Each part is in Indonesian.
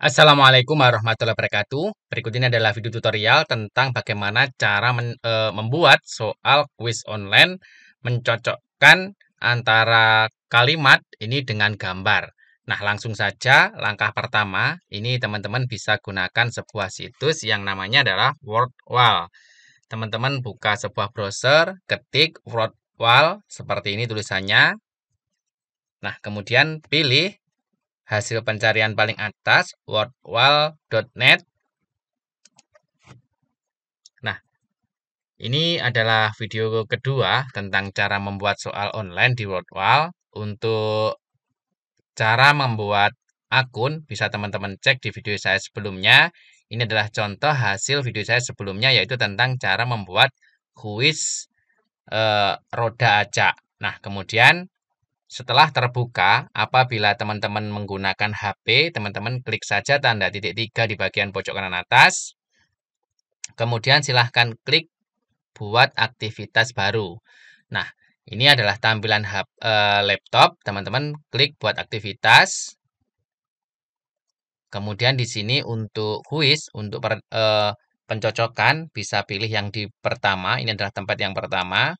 Assalamualaikum warahmatullahi wabarakatuh. Berikut ini adalah video tutorial tentang bagaimana cara men, e, membuat soal kuis online mencocokkan antara kalimat ini dengan gambar. Nah, langsung saja langkah pertama, ini teman-teman bisa gunakan sebuah situs yang namanya adalah WordWall. Teman-teman buka sebuah browser, ketik WordWall seperti ini tulisannya. Nah, kemudian pilih hasil pencarian paling atas wordwall.net. Nah, ini adalah video kedua tentang cara membuat soal online di Wordwall. Untuk cara membuat akun bisa teman-teman cek di video saya sebelumnya. Ini adalah contoh hasil video saya sebelumnya yaitu tentang cara membuat kuis e, roda acak. Nah, kemudian setelah terbuka, apabila teman-teman menggunakan HP, teman-teman klik saja tanda titik tiga di bagian pojok kanan atas. Kemudian silahkan klik buat aktivitas baru. Nah, ini adalah tampilan hub, eh, laptop. Teman-teman klik buat aktivitas. Kemudian di sini untuk kuis, untuk per, e, pencocokan bisa pilih yang di pertama. Ini adalah tempat yang pertama.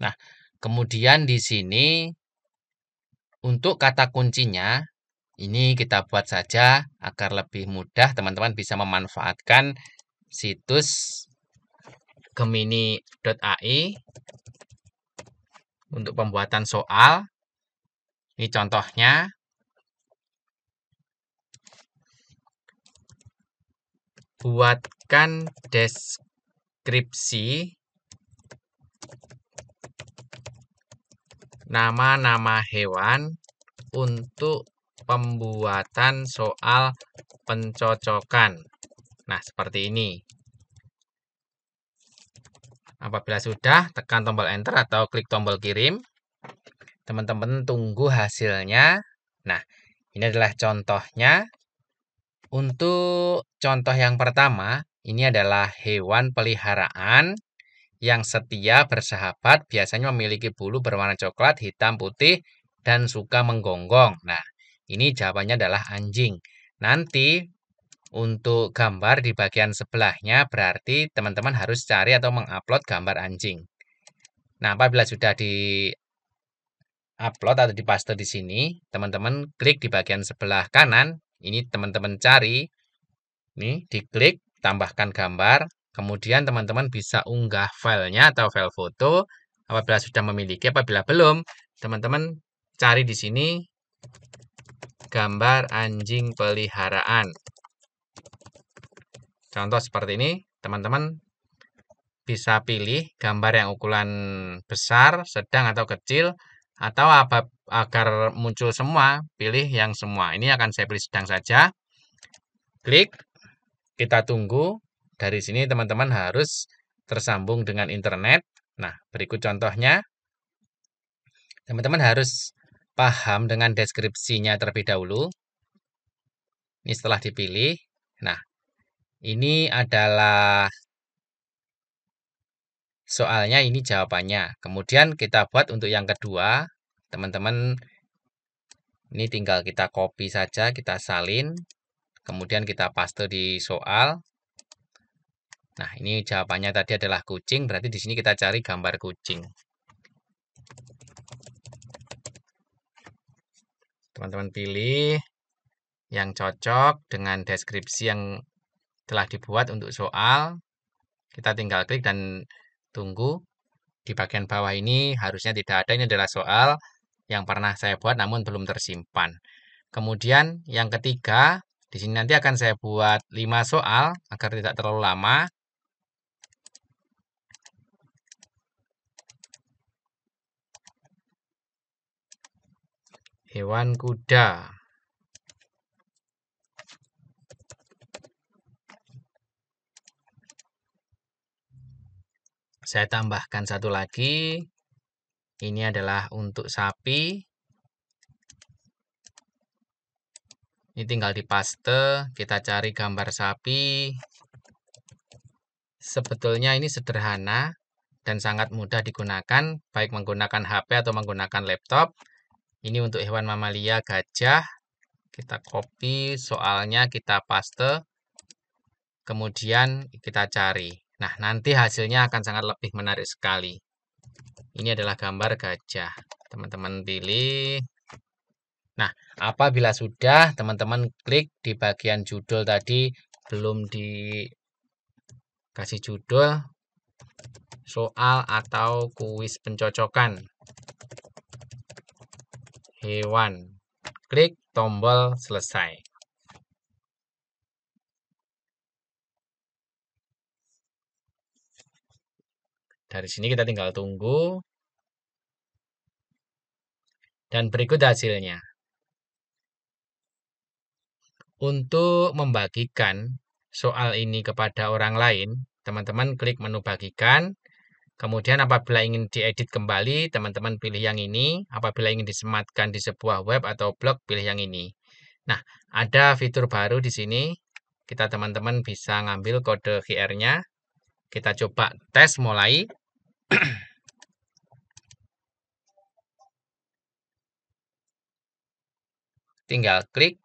Nah, Kemudian di sini untuk kata kuncinya ini kita buat saja agar lebih mudah teman-teman bisa memanfaatkan situs gemini.ai untuk pembuatan soal. Ini contohnya. Buatkan deskripsi nama-nama hewan untuk pembuatan soal pencocokan. Nah, seperti ini. Apabila sudah, tekan tombol enter atau klik tombol kirim. Teman-teman tunggu hasilnya. Nah, ini adalah contohnya. Untuk contoh yang pertama, ini adalah hewan peliharaan yang setia bersahabat biasanya memiliki bulu berwarna coklat, hitam, putih, dan suka menggonggong. Nah, ini jawabannya adalah anjing. Nanti untuk gambar di bagian sebelahnya berarti teman-teman harus cari atau mengupload gambar anjing. Nah, apabila sudah di upload atau di paste di sini, teman-teman klik di bagian sebelah kanan, ini teman-teman cari, Ini diklik, tambahkan gambar, Kemudian teman-teman bisa unggah filenya atau file foto apabila sudah memiliki. Apabila belum, teman-teman cari di sini gambar anjing peliharaan. Contoh seperti ini, teman-teman bisa pilih gambar yang ukuran besar, sedang atau kecil, atau agar muncul semua, pilih yang semua. Ini akan saya pilih sedang saja. Klik, kita tunggu, dari sini teman-teman harus tersambung dengan internet. Nah, berikut contohnya. Teman-teman harus paham dengan deskripsinya terlebih dahulu. Ini setelah dipilih. Nah, ini adalah soalnya ini jawabannya. Kemudian kita buat untuk yang kedua, teman-teman ini tinggal kita copy saja, kita salin, kemudian kita paste di soal. Nah, ini jawabannya tadi adalah kucing, berarti di sini kita cari gambar kucing. Teman-teman pilih yang cocok dengan deskripsi yang telah dibuat untuk soal. Kita tinggal klik dan tunggu. Di bagian bawah ini harusnya tidak ada, ini adalah soal yang pernah saya buat namun belum tersimpan. Kemudian yang ketiga, di sini nanti akan saya buat 5 soal agar tidak terlalu lama. hewan kuda saya tambahkan satu lagi ini adalah untuk sapi ini tinggal di paste kita cari gambar sapi sebetulnya ini sederhana dan sangat mudah digunakan baik menggunakan HP atau menggunakan laptop ini untuk hewan mamalia gajah. Kita copy soalnya, kita paste. Kemudian kita cari. Nah, nanti hasilnya akan sangat lebih menarik sekali. Ini adalah gambar gajah. Teman-teman pilih. Nah, apabila sudah, teman-teman klik di bagian judul tadi. Belum dikasih judul. Soal atau kuis pencocokan hewan. Klik tombol selesai. Dari sini kita tinggal tunggu. Dan berikut hasilnya. Untuk membagikan soal ini kepada orang lain, teman-teman klik menu bagikan, Kemudian apabila ingin diedit kembali, teman-teman pilih yang ini. Apabila ingin disematkan di sebuah web atau blog, pilih yang ini. Nah, ada fitur baru di sini. Kita teman-teman bisa ngambil kode QR-nya. Kita coba tes mulai. Tinggal klik,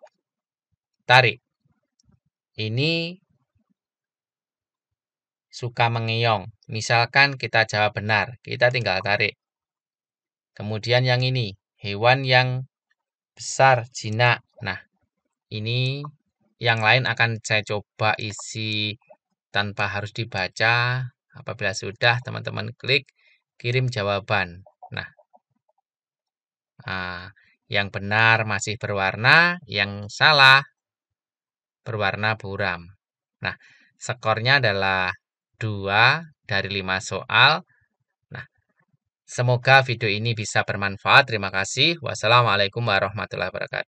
tarik. Ini suka mengeyong, Misalkan kita jawab benar, kita tinggal tarik. Kemudian yang ini, hewan yang besar jinak. Nah, ini yang lain akan saya coba isi tanpa harus dibaca. Apabila sudah, teman-teman klik kirim jawaban. nah ah, yang benar masih berwarna, yang salah berwarna buram. Nah, skornya adalah 2 dari 5 soal. Nah, semoga video ini bisa bermanfaat. Terima kasih. Wassalamualaikum warahmatullahi wabarakatuh.